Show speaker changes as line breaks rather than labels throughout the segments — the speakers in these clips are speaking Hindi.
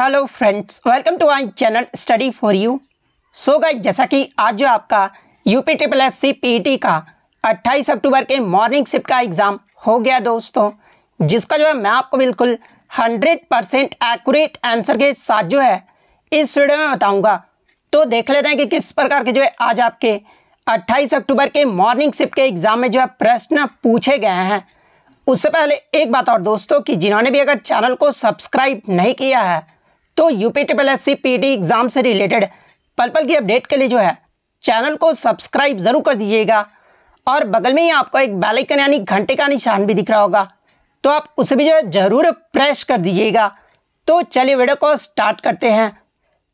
hello friends welcome to I channel study for you so गए जैसा कि आज जो आपका UP triple S C P T का 28 अक्टूबर के मॉर्निंग शिफ्ट का एग्ज़ाम हो गया दोस्तों जिसका जो है मैं आपको बिल्कुल 100 परसेंट एक्यूरेट आंसर के साथ जो है इस वीडियो में बताऊंगा तो देख लेते हैं कि किस प्रकार के जो है आज आपके अट्ठाईस अक्टूबर के मॉर्निंग शिफ्ट के एग्ज़ाम में जो है प्रश्न पूछे गए हैं उससे पहले एक बात और दोस्तों कि जिन्होंने भी अगर चैनल को सब्सक्राइब नहीं किया है तो UP triple S C exam से रिलेटेड पल पल की अपडेट के लिए जो है चैनल को सब्सक्राइब ज़रूर कर दीजिएगा और बगल में ही आपको एक बेलाइकन यानी घंटे का निशान भी दिख रहा होगा तो आप उसे भी जो है ज़रूर प्रेस कर दीजिएगा तो चलिए वीडियो को स्टार्ट करते हैं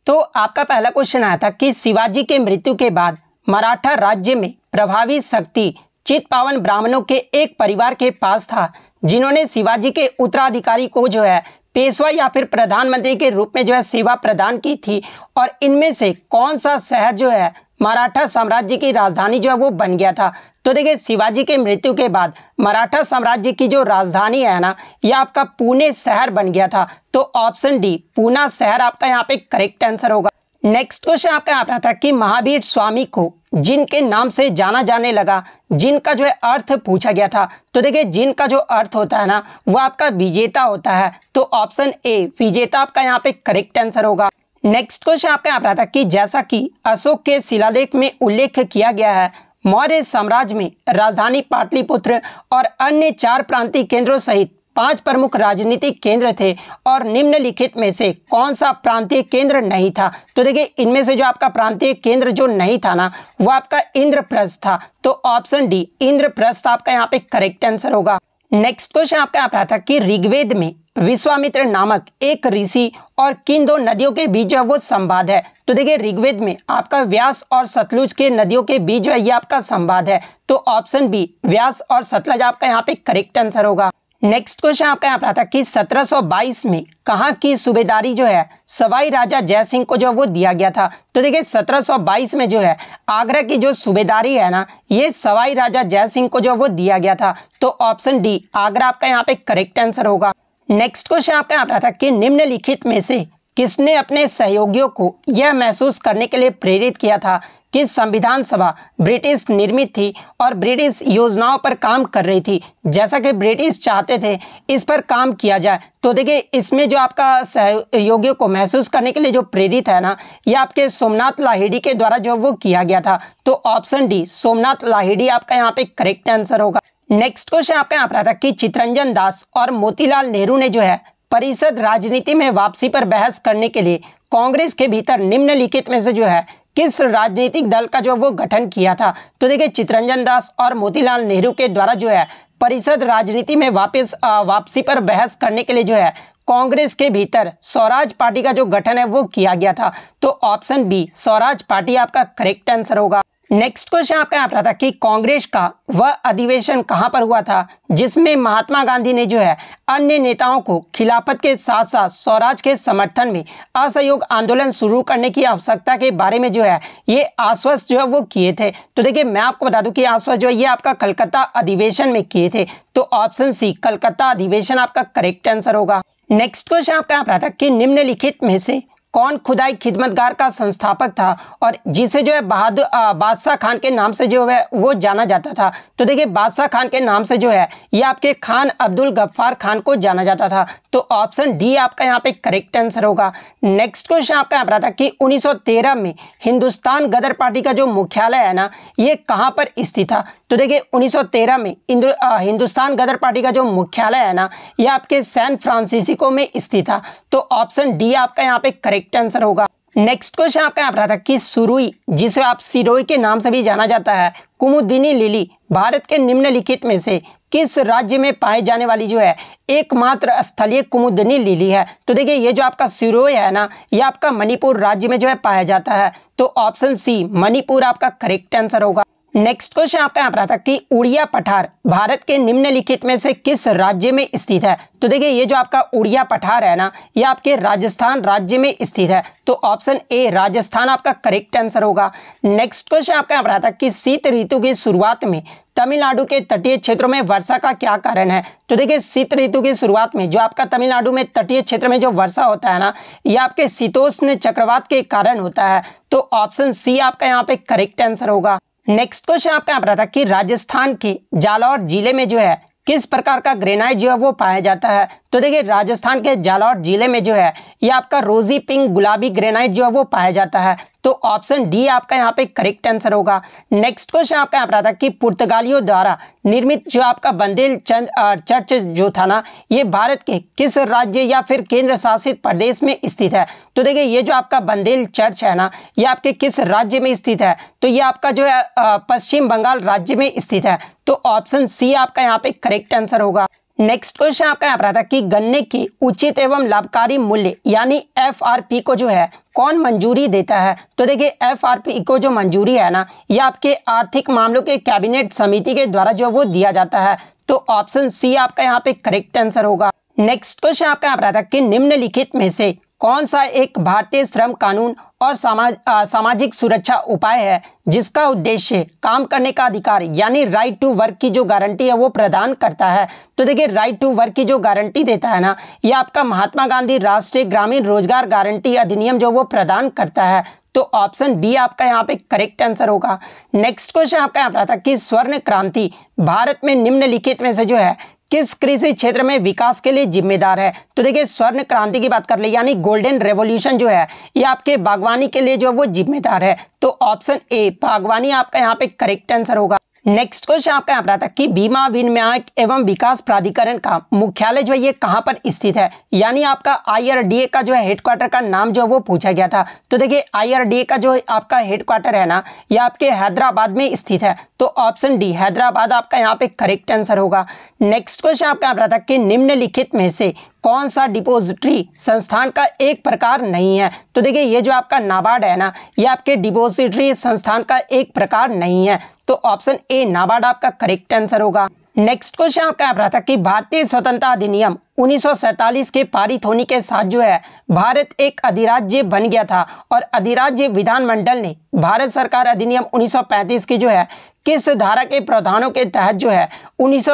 तो आपका पहला क्वेश्चन आया था कि शिवाजी के मृत्यु के बाद मराठा राज्य में प्रभावी शक्ति चित पावन ब्राह्मणों के एक परिवार के पास था जिन्होंने शिवाजी के उत्तराधिकारी को जो है पेशवा या फिर प्रधानमंत्री के रूप में जो है सेवा प्रदान की थी और इनमें से कौन सा शहर जो है मराठा साम्राज्य की राजधानी जो है वो बन गया था तो देखिए शिवाजी के मृत्यु के बाद मराठा साम्राज्य की जो राजधानी है ना यह आपका पुणे शहर बन गया था तो ऑप्शन डी पूना शहर आपका यहाँ पे करेक्ट आंसर होगा नेक्स्ट क्वेश्चन आपका यहाँ पर था कि महावीर स्वामी को जिनके नाम से जाना जाने लगा जिनका जो है अर्थ पूछा गया था तो देखिए जिनका जो अर्थ होता है ना वो आपका विजेता होता है तो ऑप्शन ए विजेता आपका यहाँ पे करेक्ट आंसर होगा नेक्स्ट क्वेश्चन आपका यहाँ पर आता कि जैसा कि अशोक के शिलालेख में उल्लेख किया गया है मौर्य साम्राज्य में राजधानी पाटलिपुत्र और अन्य चार प्रांतीय केंद्रों सहित पांच प्रमुख राजनीतिक केंद्र थे और निम्नलिखित में से कौन सा प्रांतीय केंद्र नहीं था तो देखिए इनमें से जो आपका प्रांतीय केंद्र जो नहीं था ना वो आपका इंद्रप्रस्थ था तो ऑप्शन डी इंद्रप्रस्थ आपका यहाँ पे करेक्ट आंसर होगा नेक्स्ट क्वेश्चन आपका यहाँ रहा था कि ऋग्वेद में विश्वामित्र नामक एक ऋषि और किन दो नदियों के बीच जो है वो संवाद है तो देखिए ऋग्वेद में आपका व्यास और सतलुज के नदियों के बीच जो है ये आपका संवाद है तो ऑप्शन बी व्यास और सतलज आपका यहाँ पे करेक्ट आंसर होगा नेक्स्ट क्वेश्चन आपका यहाँ पर आता कि 1722 में कहाँ की सूबेदारी जो है सवाई राजा जय सिंह को जो वो दिया गया था तो देखिए 1722 में जो है आगरा की जो सूबेदारी है ना ये सवाई राजा जय सिंह को जो वो दिया गया था तो ऑप्शन डी आगरा आपका यहाँ पे करेक्ट आंसर होगा नेक्स्ट क्वेश्चन आपका यहाँ पर आता कि निम्नलिखित में से किसने अपने सहयोगियों को यह महसूस करने के लिए प्रेरित किया था कि संविधान सभा ब्रिटिश निर्मित थी और ब्रिटिश योजनाओं पर काम कर रही थी जैसा कि ब्रिटिश चाहते थे इस पर काम किया जाए तो देखिए इसमें जो आपका सहयोगियों को महसूस करने के लिए जो प्रेरित है ना ये आपके सोमनाथ लाहिड़ी के द्वारा जो वो किया गया था तो ऑप्शन डी सोमनाथ लाहिड़ी आपका यहाँ पे करेक्ट आंसर होगा नेक्स्ट क्वेश्चन आपका यहाँ पर आता कि चित्रंजन दास और मोतीलाल नेहरू ने जो है परिषद राजनीति में वापसी पर बहस करने के लिए कांग्रेस के भीतर निम्नलिखित में से जो है किस राजनीतिक दल का जो वो गठन किया था तो देखिए चित्रंजन दास और मोतीलाल नेहरू के द्वारा जो है परिषद राजनीति में वापस वापसी पर बहस करने के लिए जो है कांग्रेस के भीतर स्वराज पार्टी का जो गठन है वो किया गया था तो ऑप्शन बी स्वराज पार्टी आपका करेक्ट आंसर होगा नेक्स्ट क्वेश्चन आपका यहाँ पर था कि कांग्रेस का वह अधिवेशन कहाँ पर हुआ था जिसमें महात्मा गांधी ने जो है अन्य नेताओं को खिलाफत के साथ साथ स्वराज के समर्थन में असहयोग आंदोलन शुरू करने की आवश्यकता के बारे में जो है ये आश्वस्त जो है वो किए थे तो देखिए मैं आपको बता दूं कि आश्वस्त जो है ये आपका कलकत्ता अधिवेशन में किए थे तो ऑप्शन सी कलकत्ता अधिवेशन आपका करेक्ट आंसर होगा नेक्स्ट क्वेश्चन आपका यहाँ पर था कि निम्नलिखित में से कौन खुदाई खिदमतगार का संस्थापक था और जिसे जो है बहादुर बादशाह खान के नाम से जो है वो जाना जाता था तो देखिए बादशाह खान के नाम से जो है ये आपके खान अब्दुल गफ्फार खान को जाना जाता था तो ऑप्शन डी आपका यहाँ पे करेक्ट आंसर होगा नेक्स्ट क्वेश्चन आपका यहाँ पर था कि 1913 में हिंदुस्तान गदर पार्टी का जो मुख्यालय है ना ये कहाँ पर स्थित था तो देखिए 1913 में इंदु, आ, हिंदुस्तान गदर पार्टी का जो मुख्यालय है ना ये आपके सैन फ्रांसिस्को में स्थित था तो ऑप्शन डी आपका यहाँ पे करेक्ट आंसर होगा नेक्स्ट क्वेश्चन आपका यहाँ पर था कि सुरुई जिसे आप सिरोई के नाम से भी जाना जाता है कुमुदिनी लिली भारत के निम्नलिखित में से किस राज्य में पाए जाने वाली जो है एकमात्र स्थलीय कुमुदनी लिली है तो देखिए ये जो आपका सिरोय है ना ये आपका मणिपुर राज्य में जो है पाया जाता है तो ऑप्शन सी मणिपुर आपका करेक्ट आंसर होगा नेक्स्ट क्वेश्चन आपका यहाँ पर आता है कि उड़िया पठार भारत के निम्नलिखित में से किस राज्य में स्थित है तो देखिए ये जो आपका उड़िया पठार है ना ये आपके राजस्थान राज्य में स्थित है तो ऑप्शन ए राजस्थान आपका करेक्ट आंसर होगा नेक्स्ट क्वेश्चन आपका यहाँ पर आता है कि शीत ऋतु की शुरुआत में तमिलनाडु के तटीय क्षेत्रों में वर्षा का क्या कारण है तो देखिए शीत ऋतु की शुरुआत में जो आपका तमिलनाडु में तटीय क्षेत्र में जो वर्षा होता है ना ये आपके शीतोष्ण चक्रवात के कारण होता है तो ऑप्शन सी आपका यहाँ पे करेक्ट आंसर होगा नेक्स्ट क्वेश्चन आपका यहाँ पर था कि राजस्थान के जालौर जिले में जो है किस प्रकार का ग्रेनाइट जो है वो पाया जाता है तो देखिए राजस्थान के जालौर जिले में जो है ये आपका रोजी पिंक गुलाबी ग्रेनाइट जो है वो पाया जाता है तो ऑप्शन डी आपका यहाँ पे करेक्ट आंसर होगा नेक्स्ट क्वेश्चन आपका यहाँ पर आता कि पुर्तगालियों द्वारा निर्मित जो आपका बंदेल चंद चर्च जो था ना ये भारत के किस राज्य या फिर केंद्र शासित प्रदेश में स्थित है तो देखिए ये जो आपका बंदेल चर्च है ना ये आपके किस राज्य में स्थित है तो ये आपका जो है पश्चिम बंगाल राज्य में स्थित है तो ऑप्शन सी आपका यहाँ पे करेक्ट आंसर होगा नेक्स्ट क्वेश्चन आपका यहाँ पर आता कि गन्ने की उचित एवं लाभकारी मूल्य यानी एफआरपी को जो है कौन मंजूरी देता है तो देखिए एफआरपी को जो मंजूरी है ना ये आपके आर्थिक मामलों के कैबिनेट समिति के द्वारा जो वो दिया जाता है तो ऑप्शन सी आपका यहाँ पे करेक्ट आंसर होगा नेक्स्ट क्वेश्चन आपका यहाँ पर आता कि निम्नलिखित में से कौन सा एक भारतीय श्रम कानून और समाज सामाजिक सुरक्षा उपाय है जिसका उद्देश्य काम करने का अधिकार यानी राइट टू वर्क की जो गारंटी है वो प्रदान करता है तो देखिए राइट टू वर्क की जो गारंटी देता है ना ये आपका महात्मा गांधी राष्ट्रीय ग्रामीण रोजगार गारंटी अधिनियम जो वो प्रदान करता है तो ऑप्शन बी आपका यहाँ पे करेक्ट आंसर होगा नेक्स्ट क्वेश्चन आपका यहाँ पर था कि स्वर्ण क्रांति भारत में निम्नलिखित में से जो है किस कृषि क्षेत्र में विकास के लिए जिम्मेदार है तो देखिए स्वर्ण क्रांति की बात कर ले यानी गोल्डन रेवोल्यूशन जो है ये आपके बागवानी के लिए जो है वो जिम्मेदार है तो ऑप्शन ए बागवानी आपका यहाँ पे करेक्ट आंसर होगा नेक्स्ट क्वेश्चन आपका यहाँ पर आता है कि बीमा विनियामक एवं विकास प्राधिकरण का मुख्यालय जो है ये कहाँ पर स्थित है यानी आपका आईआरडीए का जो है हेडक्वार्टर का नाम जो है वो पूछा गया था तो देखिए आईआरडीए का जो आपका हेडक्वार्टर है ना ये आपके हैदराबाद में स्थित है तो ऑप्शन डी हैदराबाद आपका यहाँ पे करेक्ट आंसर होगा नेक्स्ट क्वेश्चन आपका यहाँ पर आता है कि निम्नलिखित में से कौन सा डिपोजिटरी संस्थान का एक प्रकार नहीं है तो देखिए ये जो आपका नाबार्ड है ना ये आपके डिपोजिटरी संस्थान का एक प्रकार नहीं है तो ऑप्शन ए नाबार्ड आपका करेक्ट आंसर होगा नेक्स्ट क्वेश्चन आपका आप रहा था कि भारतीय स्वतंत्रता अधिनियम 1947 के पारित होने के साथ जो है भारत एक अधिराज्य बन गया था और अधिराज्य विधानमंडल ने भारत सरकार अधिनियम 1935 की जो है किस धारा के प्रावधानों के तहत जो है उन्नीस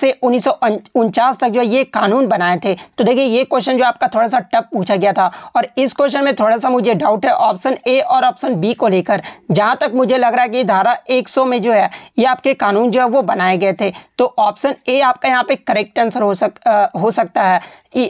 से उन्नीस तक जो है ये कानून बनाए थे तो देखिए ये क्वेश्चन जो आपका थोड़ा सा टप पूछा गया था और इस क्वेश्चन में थोड़ा सा मुझे डाउट है ऑप्शन ए और ऑप्शन बी को लेकर जहाँ तक मुझे लग रहा है कि धारा 100 में जो है ये आपके कानून जो है वो बनाए गए थे तो ऑप्शन ए आपका यहाँ पे करेक्ट आंसर हो सक आ, हो सकता है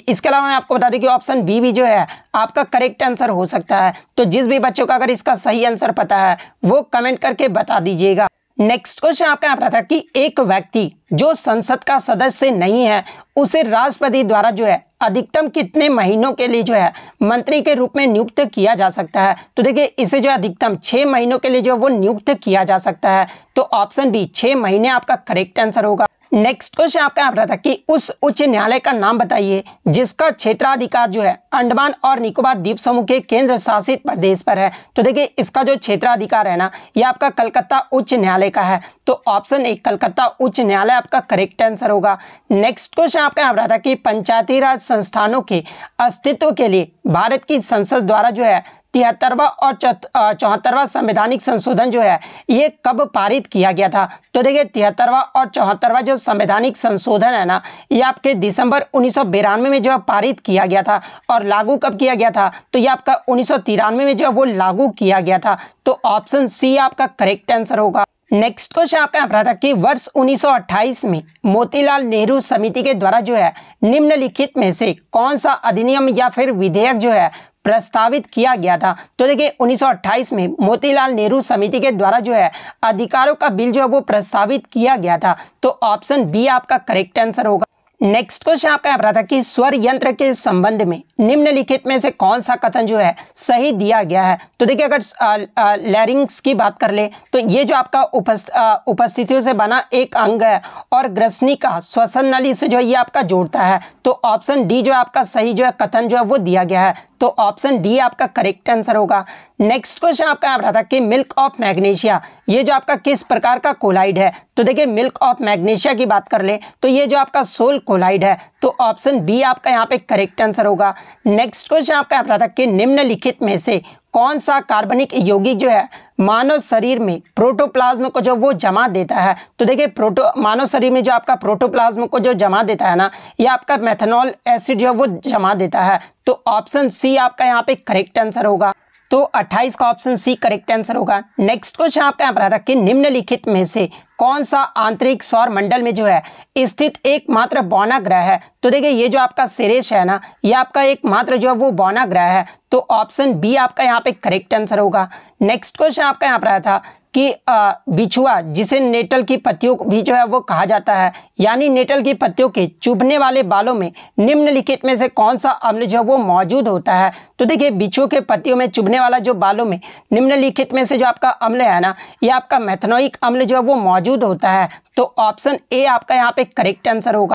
इसके अलावा मैं आपको बता दूं कि ऑप्शन बी भी जो है आपका करेक्ट आंसर हो सकता है तो जिस भी बच्चों का अगर इसका सही आंसर पता है वो कमेंट करके बता दीजिएगा नेक्स्ट क्वेश्चन आपका यहाँ पर था कि एक व्यक्ति जो संसद का सदस्य नहीं है उसे राष्ट्रपति द्वारा जो है अधिकतम कितने महीनों के लिए जो है मंत्री के रूप में नियुक्त किया जा सकता है तो देखिए इसे जो अधिकतम छह महीनों के लिए जो है वो नियुक्त किया जा सकता है तो ऑप्शन बी छह महीने आपका करेक्ट आंसर होगा नेक्स्ट क्वेश्चन आपका यहाँ पर था कि उस उच्च न्यायालय का नाम बताइए जिसका क्षेत्राधिकार जो है अंडमान और निकोबार द्वीप समूह के केंद्र शासित प्रदेश पर है तो देखिए इसका जो क्षेत्राधिकार है ना ये आपका कलकत्ता उच्च न्यायालय का है तो ऑप्शन ए कलकत्ता उच्च न्यायालय आपका करेक्ट आंसर होगा नेक्स्ट क्वेश्चन आपका यहाँ पर था कि पंचायती राज संस्थानों के अस्तित्व के लिए भारत की संसद द्वारा जो है तिहत्तरवा और चौहत्तरवा संवैधानिक संशोधन जो है ये कब पारित किया गया था तो देखिए तिहत्तरवा और चौहत्तरवा जो संवैधानिक संशोधन है ना ये आपके दिसंबर उन्नीस में जो है पारित किया गया था और लागू कब किया गया था तो ये आपका उन्नीस में जो है वो लागू किया गया था तो ऑप्शन सी आपका करेक्ट आंसर होगा नेक्स्ट क्वेश्चन आपका यहाँ पर था कि वर्ष 1928 में मोतीलाल नेहरू समिति के द्वारा जो है निम्नलिखित में से कौन सा अधिनियम या फिर विधेयक जो है प्रस्तावित किया गया था तो देखिए 1928 में मोतीलाल नेहरू समिति के द्वारा जो है अधिकारों का बिल जो है वो प्रस्तावित किया गया था तो ऑप्शन बी आपका करेक्ट आंसर होगा नेक्स्ट क्वेश्चन आपका यहाँ पर था कि स्वर यंत्र के संबंध में निम्नलिखित में से कौन सा कथन जो है सही दिया गया है तो देखिए अगर लैरिंग्स की बात कर ले तो ये जो आपका उपस्थितियों से बना एक अंग है और ग्रसनी का श्वसन नली से जो है ये आपका जोड़ता है तो ऑप्शन डी जो आपका सही जो है कथन जो है वो दिया गया है तो ऑप्शन डी आपका करेक्ट आंसर होगा नेक्स्ट क्वेश्चन आपका आ रहा था कि मिल्क ऑफ मैग्नेशिया ये जो आपका किस प्रकार का कोलाइड है तो देखिए मिल्क ऑफ मैग्नेशिया की बात कर लें तो ये जो आपका सोल कोलाइड है तो ऑप्शन बी आपका यहाँ पे करेक्ट आंसर होगा नेक्स्ट क्वेश्चन आपका आ रहा था कि निम्नलिखित में से कौन सा कार्बनिक यौगिक जो है मानव शरीर में प्रोटोप्लाज्म को जो वो जमा देता है तो देखिए प्रोटो मानव शरीर में जो आपका प्रोटोप्लाज्म को जो जमा देता है ना ये आपका मेथनॉल एसिड जो है वो जमा देता है तो ऑप्शन सी आपका यहाँ पे करेक्ट आंसर होगा तो 28 का ऑप्शन सी करेक्ट आंसर होगा नेक्स्ट क्वेश्चन आपका यहाँ पर आता है कि निम्नलिखित में से कौन सा आंतरिक सौर मंडल में जो है स्थित एकमात्र बौना ग्रह है तो देखिए ये जो आपका सिरेश है ना ये आपका एकमात्र जो है वो बौना ग्रह है तो ऑप्शन बी आपका यहाँ पे करेक्ट आंसर होगा नेक्स्ट क्वेश्चन आपका यहाँ पर आया था कि बिछुआ जिसे नेटल की पत्तियों भी जो है वो कहा जाता है यानी नेटल की पत्तियों के चुभने वाले बालों में निम्नलिखित में से कौन सा अम्ल जो है वो मौजूद होता है तो देखिए बिछुओं के पत्तियों में चुभने वाला जो बालों में निम्नलिखित में से जो आपका अम्ल है ना ये आपका मैथनोइक अम्ल जो है वो मौजूद होता है तो ऑप्शन ए आपका यहाँ पे करेक्ट आंसर होगा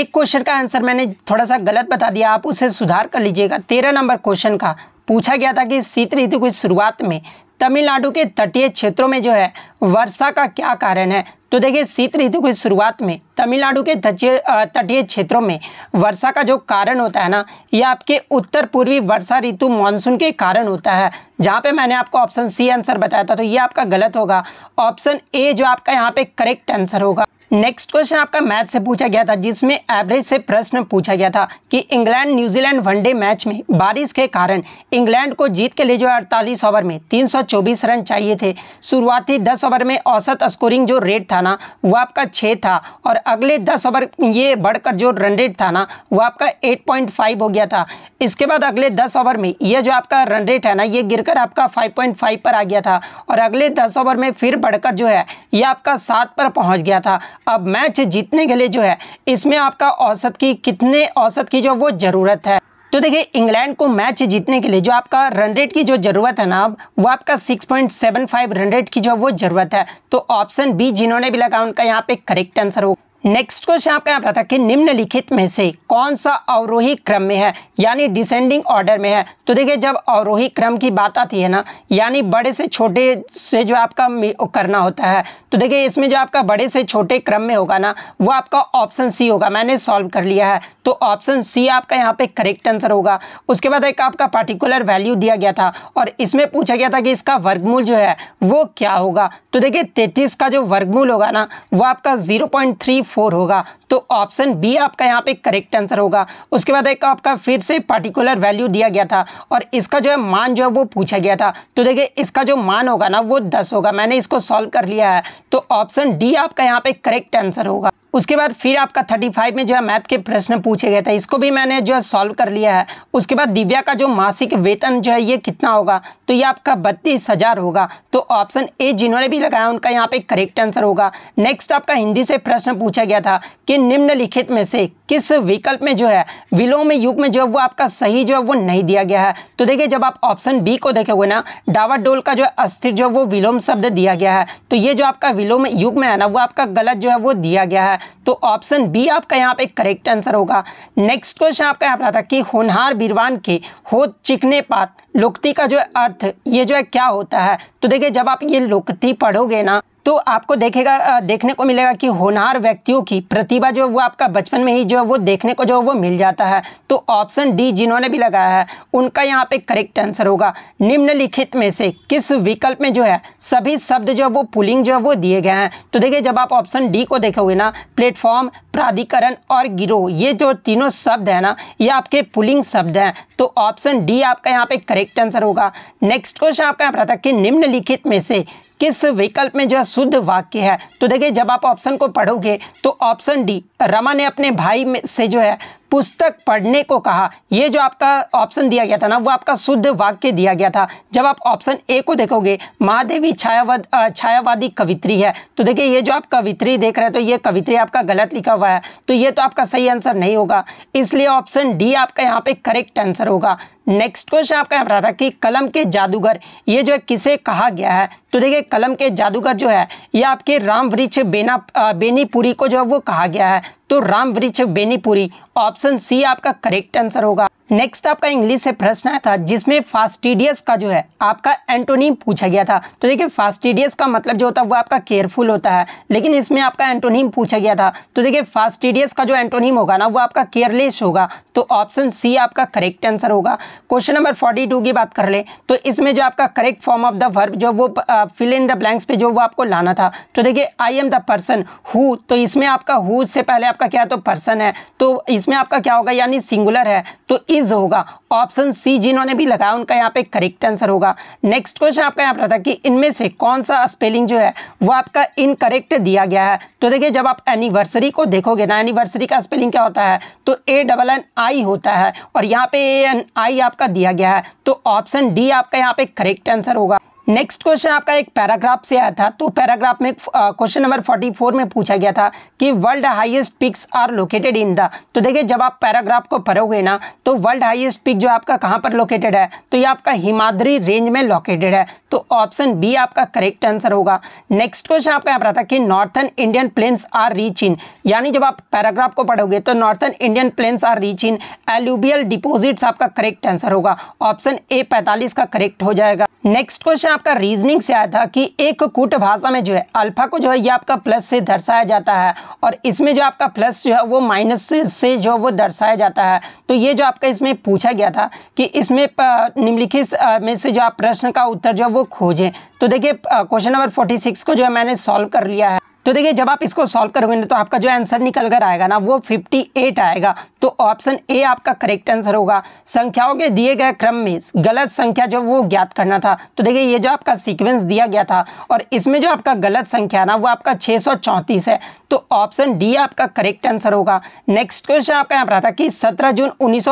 एक क्वेश्चन का आंसर मैंने थोड़ा सा गलत बता दिया आप उसे सुधार कर लीजिएगा तेरह नंबर क्वेश्चन का पूछा गया था कि शीत ऋतु की शुरुआत में तमिलनाडु के तटीय क्षेत्रों में जो है वर्षा का क्या कारण है तो देखिए शीत ऋतु की शुरुआत में तमिलनाडु के तटीय क्षेत्रों में वर्षा का जो कारण होता है ना यह आपके उत्तर पूर्वी वर्षा ऋतु मानसून के कारण होता है जहाँ पे मैंने आपको ऑप्शन सी आंसर बताया था तो ये आपका गलत होगा ऑप्शन ए जो आपका यहाँ पे करेक्ट आंसर होगा नेक्स्ट क्वेश्चन आपका मैथ से पूछा गया था जिसमें एवरेज से प्रश्न पूछा गया था कि इंग्लैंड न्यूजीलैंड वनडे मैच में बारिश के कारण इंग्लैंड को जीत के लिए जो है अड़तालीस ओवर में 324 रन चाहिए थे शुरुआती 10 ओवर में औसत स्कोरिंग जो रेट था ना वो आपका छः था और अगले 10 ओवर ये बढ़कर जो रन रेट था ना वो आपका 8.5 हो गया था इसके बाद अगले 10 ओवर में ये जो आपका रन रेट है ना ये गिरकर आपका 5.5 पर आ गया था और अगले 10 ओवर में फिर बढ़कर जो है ये आपका सात पर पहुँच गया था अब मैच जीतने के लिए जो है इसमें आपका औसत की कितने औसत की जो वो ज़रूरत है तो देखिए इंग्लैंड को मैच जीतने के लिए जो आपका रन रेट की जो ज़रूरत है ना वो आपका 6.75 रन रेट की जो वो ज़रूरत है तो ऑप्शन बी जिन्होंने भी लगा उनका यहाँ पे करेक्ट आंसर होगा नेक्स्ट क्वेश्चन आपका यहाँ पर था कि निम्नलिखित में से कौन सा अवरोही क्रम में है यानी डिसेंडिंग ऑर्डर में है तो देखिए जब अवरोही क्रम की बात आती है ना यानी बड़े से छोटे से जो आपका करना होता है तो देखिए इसमें जो आपका बड़े से छोटे क्रम में होगा ना वो आपका ऑप्शन सी होगा मैंने सॉल्व कर लिया है तो ऑप्शन सी आपका यहाँ पे करेक्ट आंसर होगा उसके बाद एक आपका पार्टिकुलर वैल्यू दिया गया था और इसमें पूछा गया था कि इसका वर्गमूल जो है वो क्या होगा तो देखिए तैतीस का जो वर्गमूल होगा ना वो आपका जीरो पॉइंट थ्री फोर होगा तो ऑप्शन बी आपका यहाँ पे करेक्ट आंसर होगा उसके बाद एक आपका फिर से पर्टिकुलर वैल्यू दिया गया था और इसका जो है मान जो है वो पूछा गया था तो देखिए इसका जो मान होगा ना वो दस होगा मैंने इसको सॉल्व कर लिया है तो ऑप्शन डी आपका यहाँ पे करेक्ट आंसर होगा उसके बाद फिर आपका 35 में जो है मैथ के प्रश्न पूछे गए थे इसको भी मैंने जो है सॉल्व कर लिया है उसके बाद दिव्या का जो मासिक वेतन जो है ये कितना होगा तो ये आपका बत्तीस हज़ार होगा तो ऑप्शन ए जिन्होंने भी लगाया उनका यहाँ पे करेक्ट आंसर होगा नेक्स्ट आपका हिंदी से प्रश्न पूछा गया था कि निम्नलिखित में से किस विकल्प में जो है विलोम युग में जो है वो आपका सही जो है वो नहीं दिया गया है तो देखिए जब आप ऑप्शन बी को देखोगे ना डावर डोल का जो अस्थिर जो है वो विलोम शब्द दिया गया है तो ये जो आपका विलोम युग में है ना वो आपका गलत जो है वो दिया गया है तो ऑप्शन बी आपका यहाँ पे करेक्ट आंसर होगा नेक्स्ट क्वेश्चन आपका यहाँ पर आता कि होनहार बीरवान के हो चिकने पात लुक्ति का जो अर्थ ये जो है क्या होता है तो देखिए जब आप ये लोकति पढ़ोगे ना तो आपको देखेगा देखने को मिलेगा कि होनहार व्यक्तियों की प्रतिभा जो है वो आपका बचपन में ही जो है वो देखने को जो है वो मिल जाता है तो ऑप्शन डी जिन्होंने भी लगाया है उनका यहाँ पे करेक्ट आंसर होगा निम्नलिखित में से किस विकल्प में जो है सभी शब्द जो है वो पुलिंग जो है वो दिए गए हैं तो देखिए जब आप ऑप्शन डी को देखोगे ना प्लेटफॉर्म प्राधिकरण और गिरोह ये जो तीनों शब्द है ना ये आपके पुलिंग शब्द हैं तो ऑप्शन डी आपका यहाँ पे करेक्ट आंसर होगा नेक्स्ट क्वेश्चन आपका यहाँ पर आता है कि निम्नलिखित में से किस विकल्प में जो है शुद्ध वाक्य है तो देखिए जब आप ऑप्शन को पढ़ोगे तो ऑप्शन डी रमा ने अपने भाई में से जो है पुस्तक पढ़ने को कहा ये जो आपका ऑप्शन दिया गया था ना वो आपका शुद्ध वाक्य दिया गया था जब आप ऑप्शन ए को देखोगे महादेवी छायावाद छायावादी कवित्री है तो देखिए ये जो आप कवित्री देख रहे हैं तो ये कवित्री आपका गलत लिखा हुआ है तो ये तो आपका सही आंसर नहीं होगा इसलिए ऑप्शन डी आपका यहाँ पे करेक्ट आंसर होगा नेक्स्ट क्वेश्चन आपका यहाँ पर था कि कलम के जादूगर ये जो है किसे कहा गया है तो देखिए कलम के जादूगर जो है ये आपके राम वृक्ष बेना बेनीपुरी को जो है वो कहा गया है तो राम वृक्ष बेनीपुरी ऑप्शन सी आपका करेक्ट आंसर होगा नेक्स्ट आपका इंग्लिश से प्रश्न आया था जिसमें फास्टिडियस का जो है आपका एंटोनिम पूछा गया था तो देखिए फास्टिडियस का मतलब जो होता है वो आपका केयरफुल होता है लेकिन इसमें आपका एंटोनीम पूछा गया था तो देखिए फास्टिडियस का जो एंटोनीम होगा ना वो आपका केयरलेस होगा तो ऑप्शन सी आपका करेक्ट आंसर होगा क्वेश्चन नंबर फोर्टी टू की बात कर ले तो इसमें जो आपका correct form of the verb जो वो फिल इन द ब्लैंक्स पे जो वो आपको लाना था तो देखिए I am the person who तो इसमें आपका हु से पहले आपका क्या तो पर्सन है तो इसमें आपका क्या होगा यानी सिंगुलर है तो इस इज होगा ऑप्शन सी जिन्होंने भी लगाया उनका यहाँ पे करेक्ट आंसर होगा नेक्स्ट क्वेश्चन आपका यहाँ पर था कि इनमें से कौन सा स्पेलिंग जो है वो आपका इनकरेक्ट दिया गया है तो देखिए जब आप एनिवर्सरी को देखोगे ना एनिवर्सरी का स्पेलिंग क्या होता है तो ए डबल एन आई होता है और यहाँ पे ए एन आई आपका दिया गया है तो ऑप्शन डी आपका यहाँ पे करेक्ट आंसर होगा नेक्स्ट क्वेश्चन आपका एक पैराग्राफ से आया था तो पैराग्राफ में क्वेश्चन नंबर 44 में पूछा गया था कि world highest peaks are located in the तो देखिए जब आप पैराग्राफ को पढ़ोगे ना तो वर्ल्ड हाईएस्ट पिक जो आपका कहाँ पर लोकेटेड है तो ये आपका हिमाद्री रेंज में लोकेटेड है तो ऑप्शन बी आपका करेक्ट आंसर होगा नेक्स्ट क्वेश्चन आपका यहाँ पर था कि northern Indian plains are rich in यानी जब आप पैराग्राफ को पढ़ोगे तो northern Indian plains are rich in एल्यूबियल डिपोजिट्स आपका करेक्ट आंसर होगा ऑप्शन ए पैंतालीस का करेक्ट हो जाएगा नेक्स्ट क्वेश्चन आपका रीजनिंग से आया था कि एक कूट भाषा में जो है अल्फा को जो है ये आपका प्लस से दर्शाया जाता है और इसमें जो आपका प्लस जो है वो माइनस से जो वो दर्शाया जाता है तो ये जो आपका इसमें पूछा गया था कि इसमें निम्नलिखित में से जो आप प्रश्न का उत्तर जो है वो खोजें तो देखिए क्वेश्चन नंबर फोर्टी सिक्स को जो है मैंने सॉल्व कर लिया है तो देखिए जब आप इसको सॉल्व करोगे ना तो आपका जो आंसर निकल कर आएगा ना वो 58 आएगा तो ऑप्शन ए आपका करेक्ट आंसर होगा संख्याओं के दिए गए क्रम में गलत संख्या जो वो ज्ञात करना था तो देखिए ये जो आपका सीक्वेंस दिया गया था और इसमें जो आपका गलत संख्या ना वो आपका छः है तो ऑप्शन डी आपका करेक्ट आंसर होगा नेक्स्ट क्वेश्चन आपका यहाँ पर था कि सत्रह जून उन्नीस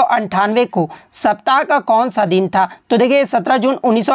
को सप्ताह का कौन सा दिन था तो देखिए सत्रह जून उन्नीस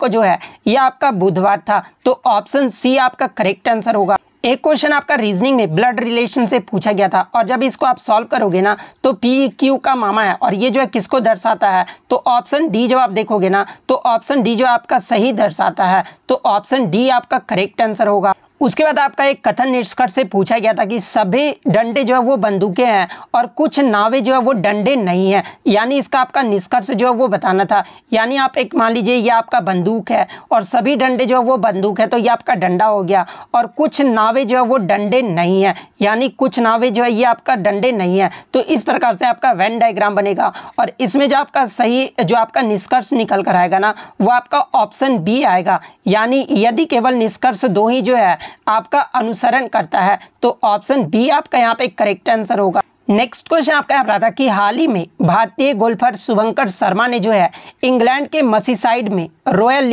को जो है यह आपका बुधवार था तो ऑप्शन सी आपका करेक्ट आंसर होगा एक क्वेश्चन आपका रीजनिंग में ब्लड रिलेशन से पूछा गया था और जब इसको आप सॉल्व करोगे ना तो पी क्यू e का मामा है और ये जो है किसको दर्शाता है तो ऑप्शन डी जो आप देखोगे ना तो ऑप्शन डी जो आपका सही दर्शाता है तो ऑप्शन डी आपका करेक्ट आंसर होगा उसके बाद आपका एक कथन निष्कर्ष से पूछा गया था कि सभी डंडे जो है वो बंदूकें हैं और कुछ नावे जो है वो डंडे नहीं हैं यानी इसका आपका निष्कर्ष जो है वो बताना था यानी आप एक मान लीजिए ये आपका बंदूक है और सभी डंडे जो है वो बंदूक है तो ये आपका डंडा हो गया और कुछ नावे जो है वो डंडे नहीं है यानी कुछ नावे जो है ये आपका डंडे नहीं है तो इस प्रकार से आपका वेन डायग्राम बनेगा और इसमें जो आपका सही जो आपका निष्कर्ष निकल कर आएगा ना वो आपका ऑप्शन बी आएगा यानी यदि केवल निष्कर्ष दो ही जो है आपका अनुसरण करता है तो ऑप्शन बी आपका यहाँ पे करेक्ट आंसर होगा नेक्स्ट क्वेश्चन आपका यहाँ पर था कि हाल ही में भारतीय गोल्फर शुभंकर शर्मा ने जो है इंग्लैंड के मसीसाइड में रॉयल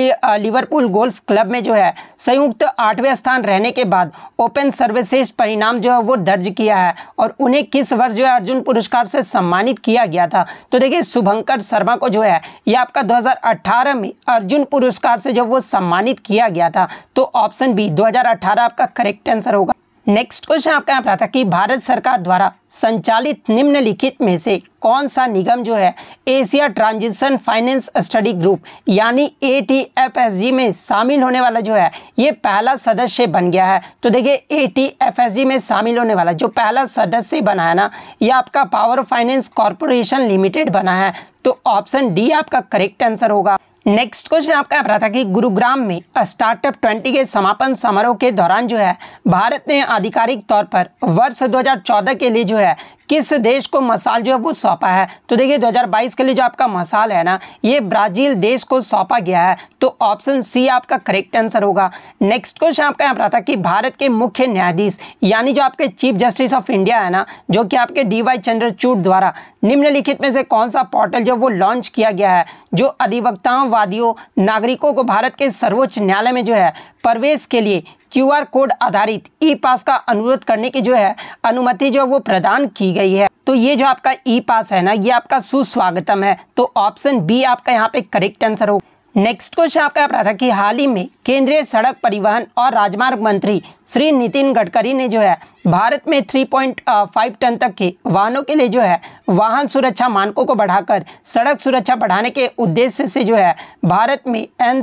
लिवरपूल गोल्फ क्लब में जो है संयुक्त आठवें स्थान रहने के बाद ओपन सर्वश्रेष्ठ परिणाम जो है वो दर्ज किया है और उन्हें किस वर्ष जो है अर्जुन पुरस्कार से सम्मानित किया गया था तो देखिए शुभंकर शर्मा को जो है ये आपका दो में अर्जुन पुरस्कार से जो वो सम्मानित किया गया था तो ऑप्शन बी दो आपका करेक्ट आंसर होगा नेक्स्ट क्वेश्चन आपका यहाँ पर आता कि भारत सरकार द्वारा संचालित निम्नलिखित में से कौन सा निगम जो है Asia transition finance study group यानी A T F S G में शामिल होने वाला जो है ये पहला सदस्य बन गया है तो देखिए A T F S G में शामिल होने वाला जो पहला सदस्य बना है ना ये आपका पावर फाइनेंस कॉरपोरेशन लिमिटेड बना है तो ऑप्शन डी आपका करेक्ट आंसर होगा नेक्स्ट क्वेश्चन आपका रहा था कि गुरुग्राम में स्टार्टअप ट्वेंटी के समापन समारोह के दौरान जो है भारत ने आधिकारिक तौर पर वर्ष 2014 के लिए जो है किस देश को मसाल जो है वो सौंपा है तो देखिए 2022 के लिए जो आपका मसाल है ना ये ब्राजील देश को सौंपा गया है तो ऑप्शन सी आपका करेक्ट आंसर होगा नेक्स्ट क्वेश्चन आपका यहाँ पर आता कि भारत के मुख्य न्यायाधीश यानी जो आपके चीफ जस्टिस ऑफ इंडिया है ना जो कि आपके डी वाई चंद्रचूड द्वारा निम्नलिखित में से कौन सा पोर्टल जो वो लॉन्च किया गया है जो अधिवक्ताओं वादियों नागरिकों को भारत के सर्वोच्च न्यायालय में जो है प्रवेश के लिए क्यूआर कोड आधारित ई पास का अनुरोध करने की जो है अनुमति जो है वो प्रदान की गई है तो ये जो आपका ई पास है ना ये आपका सुस्वागतम है तो ऑप्शन बी आपका यहाँ पे करेक्ट आंसर होगा नेक्स्ट क्वेश्चन आपका आप रहा था कि हाल ही में केंद्रीय सड़क परिवहन और राजमार्ग मंत्री श्री नितिन गडकरी ने जो है भारत में 3.5 टन तक के वाहनों के लिए जो है वाहन सुरक्षा मानकों को बढ़ाकर सड़क सुरक्षा बढ़ाने के उद्देश्य से जो है भारत में एन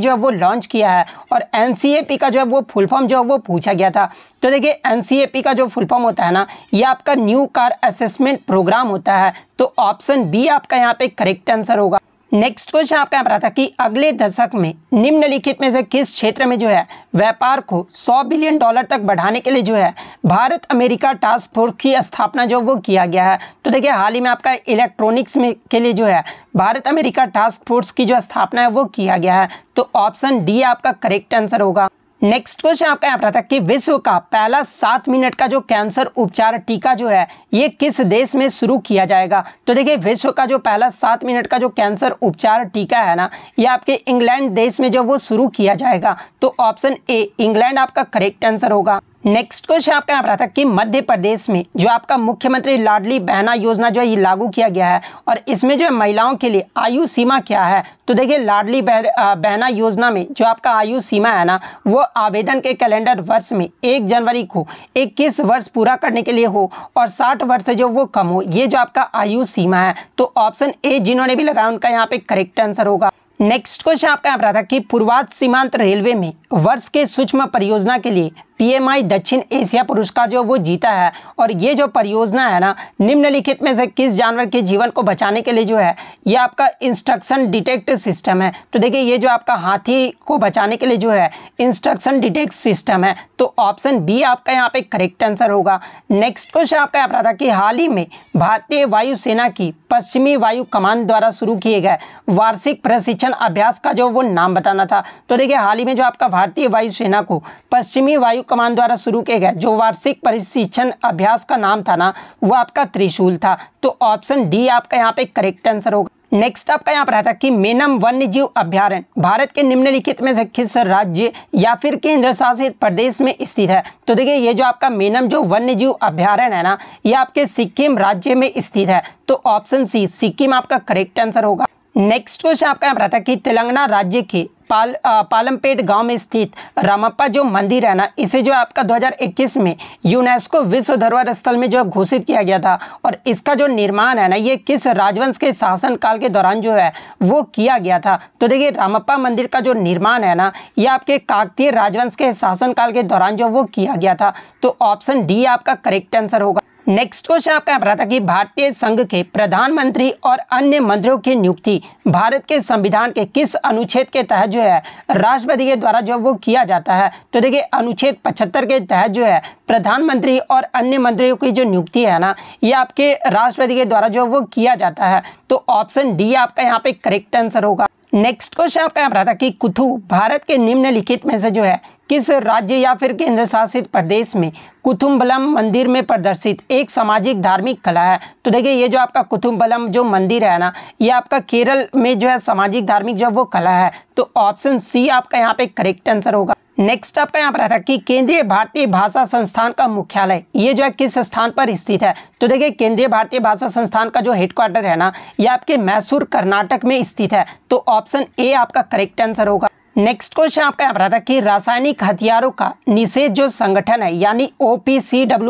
जो है वो लॉन्च किया है और एन का जो है वो फुल फॉर्म जो है वो पूछा गया था तो देखिए एन का जो फुल फॉर्म होता है ना ये आपका न्यू कार असेसमेंट प्रोग्राम होता है तो ऑप्शन बी आपका यहाँ पे करेक्ट आंसर होगा नेक्स्ट क्वेश्चन आपका यहाँ पर आता कि अगले दशक में निम्नलिखित में से किस क्षेत्र में जो है व्यापार को 100 बिलियन डॉलर तक बढ़ाने के लिए जो है भारत अमेरिका टास्क फोर्स की स्थापना जो वो किया गया है तो देखिए हाल ही में आपका इलेक्ट्रॉनिक्स में के लिए जो है भारत अमेरिका टास्क फोर्स की जो स्थापना है वो किया गया है तो ऑप्शन डी आपका करेक्ट आंसर होगा नेक्स्ट क्वेश्चन आपका यहाँ पर था कि विश्व का पहला सात मिनट का जो कैंसर उपचार टीका जो है ये किस देश में शुरू किया जाएगा तो देखिए विश्व का जो पहला सात मिनट का जो कैंसर उपचार टीका है ना ये आपके इंग्लैंड देश में जो वो शुरू किया जाएगा तो ऑप्शन ए इंग्लैंड आपका करेक्ट आंसर होगा नेक्स्ट क्वेश्चन आपका यहाँ पर था कि मध्य प्रदेश में जो आपका मुख्यमंत्री लाडली बहना योजना जो है ये लागू किया गया है और इसमें जो है महिलाओं के लिए आयु सीमा क्या है तो देखिए लाडली बहना योजना में जो आपका आयु सीमा है ना वो आवेदन के कैलेंडर वर्ष में एक जनवरी को इक्कीस वर्ष पूरा करने के लिए हो और साठ वर्ष से जो वो कम हो ये जो आपका आयु सीमा है तो ऑप्शन ए जिन्होंने भी लगाया उनका यहाँ पे करेक्ट आंसर होगा नेक्स्ट क्वेश्चन आपका यहाँ पर था कि पूर्वाध सीमांत रेलवे में वर्ष के सूक्ष्म परियोजना के लिए पीएमआई दक्षिण एशिया पुरस्कार जो वो जीता है और ये जो परियोजना है ना निम्नलिखित में से किस जानवर के जीवन को बचाने के लिए जो है ये आपका इंस्ट्रक्शन डिटेक्ट सिस्टम है तो देखिए ये जो आपका हाथी को बचाने के लिए जो है इंस्ट्रक्शन डिटेक्ट सिस्टम है तो ऑप्शन बी आपका यहाँ पे करेक्ट आंसर होगा नेक्स्ट क्वेश्चन आपका यहाँ पर था कि हाल ही में भारतीय वायुसेना की पश्चिमी वायु कमान द्वारा शुरू किए गए वार्षिक प्रशिक्षण अभ्यास का जो वो नाम बताना था तो देखिए हाल ही में जो आपका भारतीय वायुसेना को पश्चिमी वायु संयुक्त कमान द्वारा शुरू किया गया जो वार्षिक प्रशिक्षण अभ्यास का नाम था ना वो आपका त्रिशूल था तो ऑप्शन डी आपका यहाँ पे करेक्ट आंसर होगा नेक्स्ट आपका यहाँ पर रहता है कि मेनम वन्य जीव अभ्यारण भारत के निम्नलिखित में से किस राज्य या फिर केंद्र शासित प्रदेश में स्थित है तो देखिए ये जो आपका मेनम जो वन्य जीव अभ्यारण है ना ये आपके सिक्किम राज्य में स्थित है तो ऑप्शन सी सिक्किम आपका करेक्ट आंसर होगा नेक्स्ट क्वेश्चन आपका यहाँ पर आता है कि तेलंगाना राज्य के पाल आ, पालमपेट गांव में स्थित रामप्पा जो मंदिर है ना इसे जो आपका 2021 में यूनेस्को विश्व धरोहर स्थल में जो है घोषित किया गया था और इसका जो निर्माण है ना ये किस राजवंश के शासन काल के दौरान जो है वो किया गया था तो देखिए रामप्पा मंदिर का जो निर्माण है ना ये आपके काकतीय राजवंश के शासन काल के दौरान जो वो किया गया था तो ऑप्शन डी आपका करेक्ट आंसर होगा नेक्स्ट क्वेश्चन आपका यहाँ पर आता कि भारतीय संघ के प्रधानमंत्री और अन्य मंत्रियों की नियुक्ति भारत के संविधान के किस अनुच्छेद के तहत जो है राष्ट्रपति के द्वारा जो वो किया जाता है तो देखिए अनुच्छेद 75 के तहत जो है प्रधानमंत्री और अन्य मंत्रियों की जो नियुक्ति है ना ये आपके राष्ट्रपति के द्वारा जो वो किया जाता है तो ऑप्शन डी आपका यहाँ पे करेक्ट आंसर होगा नेक्स्ट क्वेश्चन आपका यहाँ पर आता कि कुथु भारत के निम्नलिखित में से जो है किस राज्य या फिर केंद्र शासित प्रदेश में कुथुम्बलम मंदिर में प्रदर्शित एक सामाजिक धार्मिक कला है तो देखिए ये जो आपका कुथुम्बलम जो मंदिर है ना ये आपका केरल में जो है सामाजिक धार्मिक जो वो कला है तो ऑप्शन सी आपका यहाँ पे करेक्ट आंसर होगा नेक्स्ट आपका यहाँ पर आता है कि केंद्रीय भारतीय भाषा संस्थान का मुख्यालय ये जो है किस स्थान पर स्थित है तो देखिए केंद्रीय भारतीय भाषा संस्थान का जो हेडक्वार्टर है ना ये आपके मैसूर कर्नाटक में स्थित है तो ऑप्शन ए आपका करेक्ट आंसर होगा नेक्स्ट क्वेश्चन आपका यहाँ पर था कि रासायनिक हथियारों का निषेध जो संगठन है यानी ओ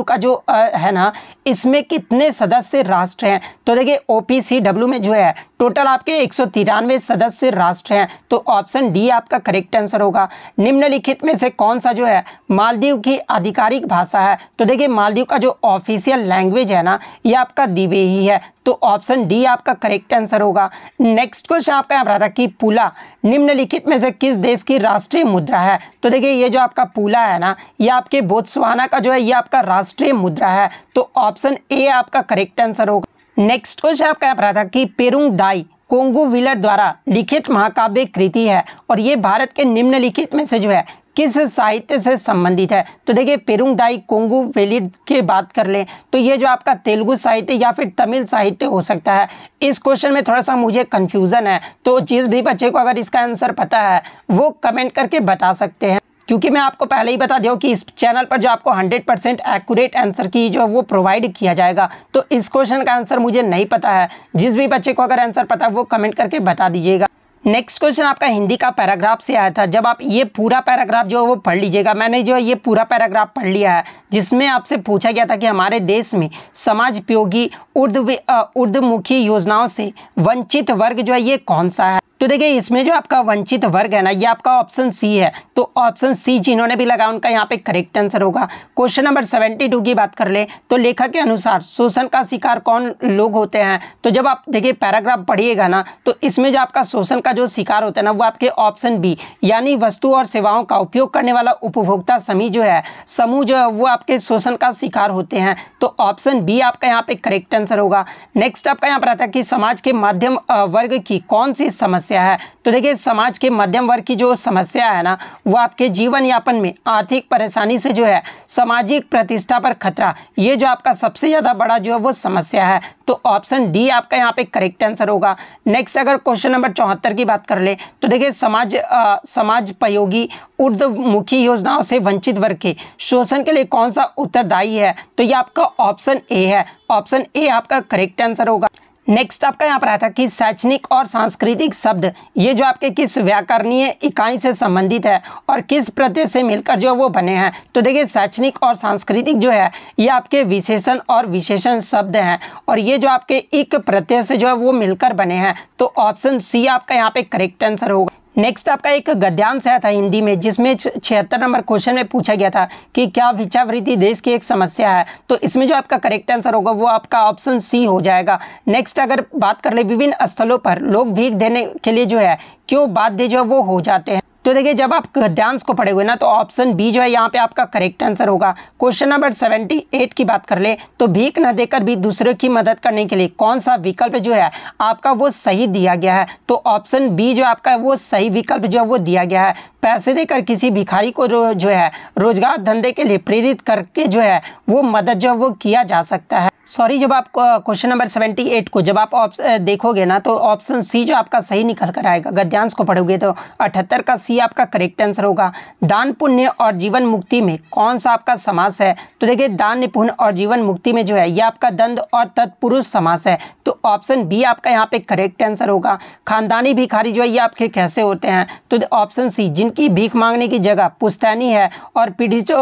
का जो है ना इसमें कितने सदस्य राष्ट्र हैं तो देखिए ओ में जो है टोटल आपके एक सदस्य राष्ट्र हैं तो ऑप्शन डी आपका करेक्ट आंसर होगा निम्नलिखित में से कौन सा जो है मालदीव की आधिकारिक भाषा है तो देखिए मालदीव का जो ऑफिशियल लैंग्वेज है ना ये आपका दिवे ही है तो ऑप्शन डी आपका करेक्ट आंसर होगा नेक्स्ट क्वेश्चन आपका यहाँ पर था कि पुला निम्नलिखित में से किस देश की राष्ट्रीय मुद्रा है तो देखिए ये जो आपका पुला है ना ये आपके बोत्सवाना का जो है ये आपका राष्ट्रीय मुद्रा है तो ऑप्शन ए आपका करेक्ट आंसर होगा नेक्स्ट क्वेश्चन आपका यहाँ पर था कि दाई कोंगू विलर द्वारा लिखित महाकाव्य कृति है और ये भारत के निम्नलिखित में से जो है किस साहित्य से संबंधित है तो देखिए दाई कोंगू वेलिड की बात कर लें तो ये जो आपका तेलुगु साहित्य या फिर तमिल साहित्य हो सकता है इस क्वेश्चन में थोड़ा सा मुझे कन्फ्यूज़न है तो जिस भी बच्चे को अगर इसका आंसर पता है वो कमेंट करके बता सकते हैं क्योंकि मैं आपको पहले ही बता दूँ कि इस चैनल पर जो आपको 100 परसेंट एक्यूरेट आंसर की जो वो प्रोवाइड किया जाएगा तो इस क्वेश्चन का आंसर मुझे नहीं पता है जिस भी बच्चे को अगर आंसर पता है वो कमेंट करके बता दीजिएगा नेक्स्ट क्वेश्चन आपका हिंदी का पैराग्राफ से आया था जब आप ये पूरा पैराग्राफ जो है वो पढ़ लीजिएगा मैंने जो है ये पूरा पैराग्राफ पढ़ लिया है जिसमें आपसे पूछा गया था कि हमारे देश में समाजोपयोगी उर्द उर्दमुखी योजनाओं से वंचित वर्ग जो है ये कौन सा है तो देखिए इसमें जो आपका वंचित वर्ग है ना ये आपका ऑप्शन सी है तो ऑप्शन सी जिन्होंने भी लगा उनका यहाँ पे करेक्ट आंसर होगा क्वेश्चन नंबर सेवेंटी टू की बात कर ले तो लेखक के अनुसार शोषण का शिकार कौन लोग होते हैं तो जब आप देखिए पैराग्राफ पढ़िएगा ना तो इसमें जो आपका शोषण का जो शिकार होता है ना वो आपके ऑप्शन बी यानी वस्तु और सेवाओं का उपयोग करने वाला उपभोक्ता समी जो है समूह जो है वो आप आपके शोषण का शिकार होते हैं तो ऑप्शन बी आपका यहाँ पे करेक्ट आंसर होगा नेक्स्ट आपका यहाँ पर आता है कि समाज के मध्यम वर्ग की कौन सी समस्या है तो देखिए समाज के मध्यम वर्ग की जो समस्या है ना वो आपके जीवन यापन में आर्थिक परेशानी से जो है सामाजिक प्रतिष्ठा पर खतरा ये जो आपका सबसे ज़्यादा बड़ा जो है वो समस्या है तो ऑप्शन डी आपका यहाँ पे करेक्ट आंसर होगा नेक्स्ट अगर क्वेश्चन नंबर चौहत्तर की बात कर ले तो देखिए समाज आ, समाज प्रयोगी उर्दमुखी योजनाओं से वंचित वर्ग के शोषण के लिए कौन सा उत्तरदायी है तो ये आपका ऑप्शन ए है ऑप्शन ए आपका करेक्ट आंसर होगा नेक्स्ट आपका यहाँ पर आया था कि शैक्षणिक और सांस्कृतिक शब्द ये जो आपके किस व्याकरणीय इकाई से संबंधित है और किस प्रत्यय से मिलकर जो वो बने हैं तो देखिए शैक्षणिक और सांस्कृतिक जो है ये आपके विशेषण और विशेषण शब्द हैं और ये जो आपके एक प्रत्यय से जो है वो मिलकर बने हैं तो ऑप्शन सी आपका यहाँ पे करेक्ट आंसर होगा नेक्स्ट आपका एक गद्यांश आया था हिंदी में जिसमें छिहत्तर नंबर क्वेश्चन में पूछा गया था कि क्या विचावृत्ति देश की एक समस्या है तो इसमें जो आपका करेक्ट आंसर होगा वो आपका ऑप्शन सी हो जाएगा नेक्स्ट अगर बात कर ले विभिन्न स्थलों पर लोग भीख देने के लिए जो है क्यों बाध्य जो वो हो जाते हैं तो देखिए जब आप गद्यांश को पढ़े हुए ना तो ऑप्शन बी जो है यहाँ पे आपका करेक्ट आंसर होगा क्वेश्चन नंबर सेवेंटी एट की बात कर ले तो भीख न देकर भी दूसरे की मदद करने के लिए कौन सा विकल्प जो है आपका वो सही दिया गया है तो ऑप्शन बी जो आपका वो सही विकल्प जो है वो दिया गया है पैसे देकर किसी भिखारी को जो, जो है रोजगार धंधे के लिए प्रेरित करके जो है वो मदद जो वो किया जा सकता है सॉरी जब आप क्वेश्चन नंबर सेवेंटी एट को जब आप देखोगे ना तो ऑप्शन सी जो आपका सही निकल कर आएगा गद्यांश को पढ़ोगे तो अठहत्तर का सी आपका करेक्ट आंसर होगा दान पुण्य और जीवन मुक्ति में कौन सा आपका समास है तो देखिए दान पुण्य और जीवन मुक्ति में जो है ये आपका दंड और तत्पुरुष समास है तो ऑप्शन बी आपका यहाँ पे करेक्ट आंसर होगा खानदानी भिखारी जो है ये आपके कैसे होते हैं तो ऑप्शन सी जिन उनकी भीख मांगने की जगह पुस्तैनी है और पीढ़ी जो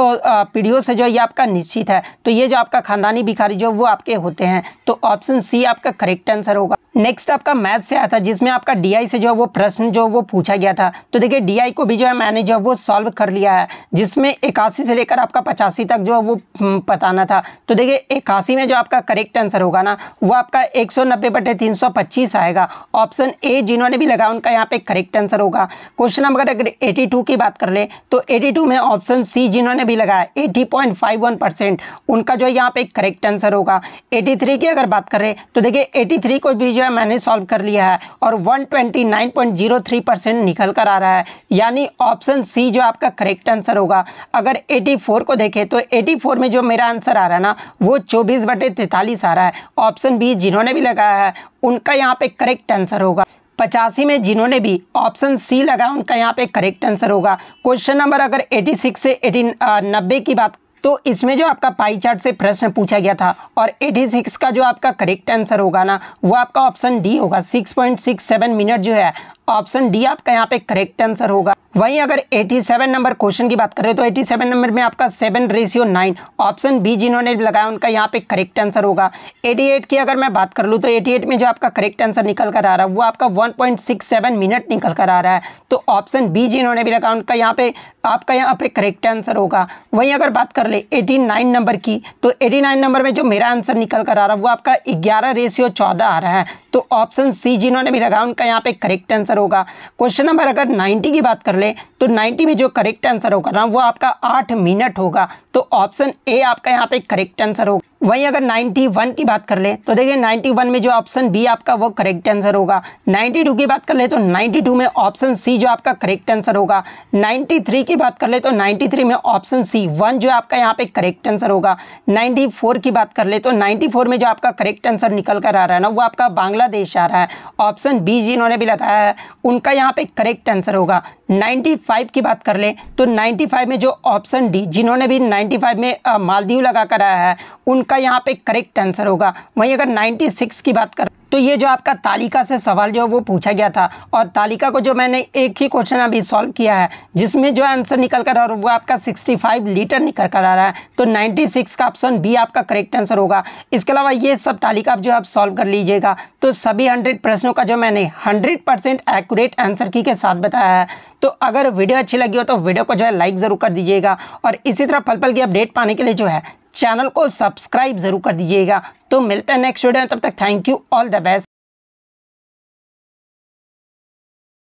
पीढ़ियों से जो ये आपका निश्चित है तो ये जो आपका खानदानी भिखारी जो वो आपके होते हैं तो ऑप्शन सी आपका करेक्ट आंसर होगा नेक्स्ट आपका मैथ से आया था जिसमें आपका डीआई से जो है वो प्रश्न जो वो पूछा गया था तो देखिए डीआई को भी जो है मैंने जो है वो सॉल्व कर लिया है जिसमें इक्यासी से लेकर आपका पचासी तक जो है वो हम्म, बताना था तो देखिए इक्यासी में जो आपका करेक्ट आंसर होगा ना वो आपका एक सौ नब्बे बटे तीन सौ पच्चीस आएगा ऑप्शन ए जिन्होंने भी लगा उनका यहाँ पे करेक्ट आंसर होगा क्वेश्चन नंबर अगर 82 की बात कर ले तो 82 में ऑप्शन सी जिन्होंने भी लगाया 80.51 परसेंट उनका जो है यहाँ पे करेक्ट आंसर होगा 83 की अगर बात करें तो देखिए 83 को भी जो है मैंने सॉल्व कर लिया है और 129.03 परसेंट निकल कर आ रहा है यानी ऑप्शन सी जो आपका करेक्ट आंसर होगा अगर 84 को देखें तो 84 में जो मेरा आंसर आ रहा है ना वो चौबीस बटे तैतालीस आ रहा है ऑप्शन बी जिन्होंने भी लगाया है उनका यहाँ पे करेक्ट आंसर होगा पचासी में जिन्होंने भी ऑप्शन सी लगा उनका यहाँ पे करेक्ट आंसर होगा क्वेश्चन नंबर अगर 86 से एटी नब्बे की बात तो इसमें जो आपका पाई चार्ट से प्रश्न पूछा गया था और 86 का जो आपका करेक्ट आंसर होगा ना वो आपका ऑप्शन डी होगा 6.67 मिनट जो है ऑप्शन डी आपका यहाँ पे करेक्ट आंसर होगा वहीं अगर 87 नंबर क्वेश्चन की बात करें तो 87 नंबर में आपका seven ratio nine option B जिन्होंने लगाया उनका यहाँ पे करेक्ट आंसर होगा 88 की अगर मैं बात कर लूँ तो 88 में जो आपका करेक्ट आंसर निकल कर आ रहा है वो आपका 1.67 मिनट निकल कर आ रहा है तो ऑप्शन बी जिन्होंने भी लगाया उनका यहाँ पे आपका यहाँ पे करेक्ट आंसर होगा वहीं अगर बात कर ले 89 नंबर की तो 89 नंबर में जो मेरा आंसर निकल कर आ रहा है वो आपका ग्यारह रेशियो चौदह आ रहा है तो ऑप्शन सी जिन्होंने भी लगाया उनका यहाँ पे करेक्ट आंसर होगा क्वेश्चन नंबर अगर 90 की बात कर ले तो 90 में जो करेक्ट आंसर होगा ना वो आपका आठ मिनट होगा तो ऑप्शन ए आपका यहाँ पे करेक्ट आंसर होगा वहीं अगर 91 की बात कर ले तो देखिए 91 में जो ऑप्शन बी आपका वो करेक्ट आंसर होगा 92 की बात कर ले तो 92 में ऑप्शन सी जो आपका करेक्ट आंसर होगा 93 की बात कर ले तो 93 में ऑप्शन सी वन जो आपका यहाँ पे करेक्ट आंसर होगा 94 की बात कर ले तो 94 में जो आपका करेक्ट आंसर निकल कर आ रहा है ना वो आपका बांग्लादेश आ रहा है ऑप्शन बी जिन्होंने भी लगाया है उनका यहाँ पे करेक्ट आंसर होगा 95 की बात कर लें तो 95 में जो ऑप्शन डी जिन्होंने भी 95 में मालदीव लगा कर आया है उनका यहाँ पे करेक्ट आंसर होगा वहीं अगर 96 की बात कर तो ये जो आपका तालिका से सवाल जो है वो पूछा गया था और तालिका को जो मैंने एक ही क्वेश्चन अभी सॉल्व किया है जिसमें जो आंसर निकल कर और वो आपका 65 लीटर निकल कर आ रहा है तो 96 का ऑप्शन बी आपका करेक्ट आंसर होगा इसके अलावा ये सब तालिका आप जो आप सॉल्व कर लीजिएगा तो सभी हंड्रेड प्रश्नों का जो मैंने हंड्रेड परसेंट एक्यूरेट आंसर की के साथ बताया है तो अगर वीडियो अच्छी लगी हो तो वीडियो को जो है लाइक ज़रूर कर दीजिएगा और इसी तरह पल पल की अपडेट पाने के लिए जो है चैनल को सब्सक्राइब ज़रूर कर दीजिएगा तो मिलते हैं नेक्स्ट वीडियो में तब तक thank you all the best